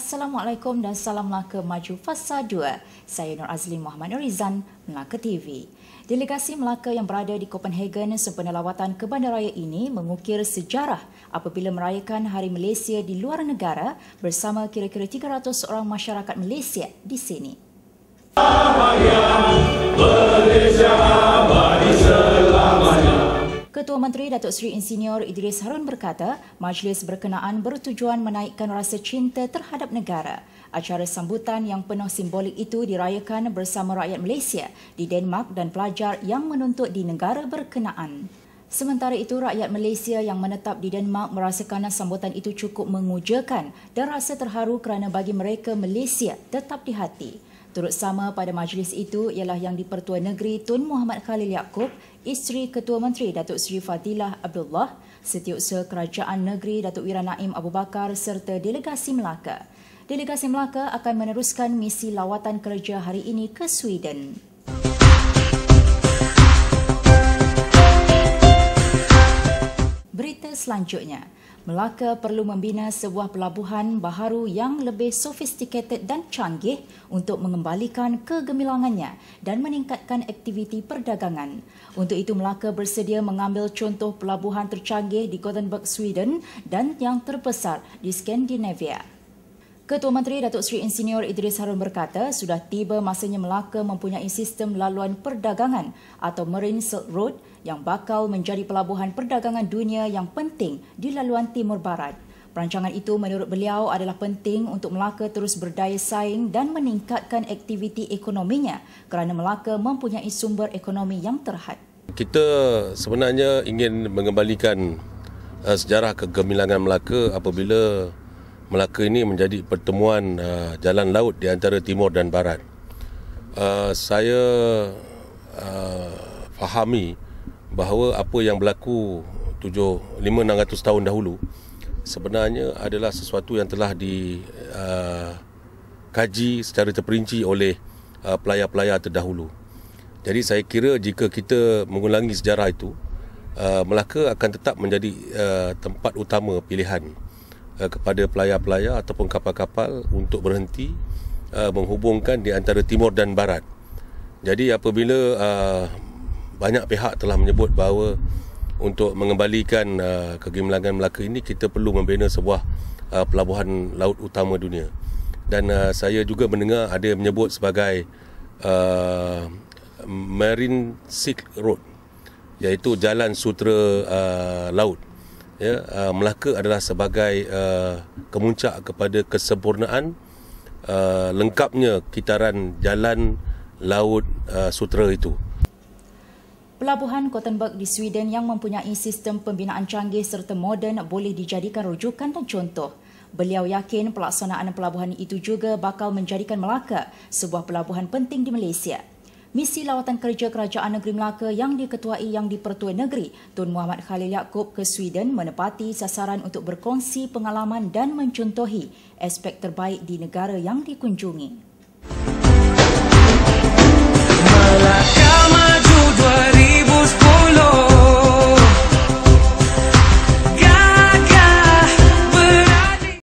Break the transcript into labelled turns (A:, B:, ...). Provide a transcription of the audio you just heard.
A: Assalamualaikum dan salam ke Maju Fasa 2. Saya Nur Azli Muhammad Rizan, Melaka TV. Delegasi Melaka yang berada di Copenhagen sempena lawatan ke bandaraya ini mengukir sejarah apabila merayakan Hari Malaysia di luar negara bersama kira-kira 300 orang masyarakat Malaysia di sini. Malaysia. Tuan Menteri Datuk Seri Insinyur Idris Harun berkata, majlis berkenaan bertujuan menaikkan rasa cinta terhadap negara. Acara sambutan yang penuh simbolik itu dirayakan bersama rakyat Malaysia di Denmark dan pelajar yang menuntut di negara berkenaan. Sementara itu, rakyat Malaysia yang menetap di Denmark merasakan sambutan itu cukup mengujakan dan rasa terharu kerana bagi mereka Malaysia tetap di hati. Turut sama pada majlis itu ialah yang dipertua negeri Tun Muhammad Khalil Yaakob, isteri Ketua Menteri Datuk Seri Fatilah Abdullah, Setiausaha Kerajaan Negeri Datuk Wira Naim Abu Bakar serta Delegasi Melaka. Delegasi Melaka akan meneruskan misi lawatan kerja hari ini ke Sweden. selanjutnya. Melaka perlu membina sebuah pelabuhan baharu yang lebih sophisticated dan canggih untuk mengembalikan kegemilangannya dan meningkatkan aktiviti perdagangan. Untuk itu, Melaka bersedia mengambil contoh pelabuhan tercanggih di Gothenburg, Sweden dan yang terbesar di Scandinavia. Ketua Menteri Datuk Seri Insinyur Idris Harun berkata sudah tiba masanya Melaka mempunyai sistem laluan perdagangan atau Marine Silk Road yang bakal menjadi pelabuhan perdagangan dunia yang penting di laluan timur barat. Perancangan itu menurut beliau adalah penting untuk Melaka terus berdaya saing dan meningkatkan aktiviti ekonominya kerana Melaka mempunyai sumber ekonomi yang terhad.
B: Kita sebenarnya ingin mengembalikan uh, sejarah kegemilangan Melaka apabila Melaka ini menjadi pertemuan uh, jalan laut di antara timur dan barat. Uh, saya uh, fahami bahawa apa yang berlaku 7-5-600 tahun dahulu sebenarnya adalah sesuatu yang telah dikaji uh, secara terperinci oleh uh, pelayar-pelayar terdahulu. Jadi saya kira jika kita mengulangi sejarah itu, uh, Melaka akan tetap menjadi uh, tempat utama pilihan. Eh, kepada pelayar-pelayar ataupun kapal-kapal untuk berhenti uh, menghubungkan di antara timur dan barat. Jadi apabila uh, banyak pihak telah menyebut bahawa untuk mengembalikan uh, kegemilangan Melaka ini kita perlu membina sebuah uh, pelabuhan laut utama dunia. Dan uh, saya juga mendengar ada menyebut sebagai uh, Marine Silk Road iaitu jalan sutra uh, laut ya uh, Melaka adalah sebagai uh, kemuncak kepada kesempurnaan uh, lengkapnya kitaran jalan laut uh, sutera itu
A: Pelabuhan Gothenburg di Sweden yang mempunyai sistem pembinaan canggih serta moden boleh dijadikan rujukan dan contoh. Beliau yakin pelaksanaan pelabuhan itu juga bakal menjadikan Melaka sebuah pelabuhan penting di Malaysia misi lawatan kerja Kerajaan Negeri Melaka yang diketuai Yang di Negeri Tun Muhammad Khalil Yaakob ke Sweden menepati sasaran untuk berkongsi pengalaman dan mencontohi aspek terbaik di negara yang dikunjungi. Melaka.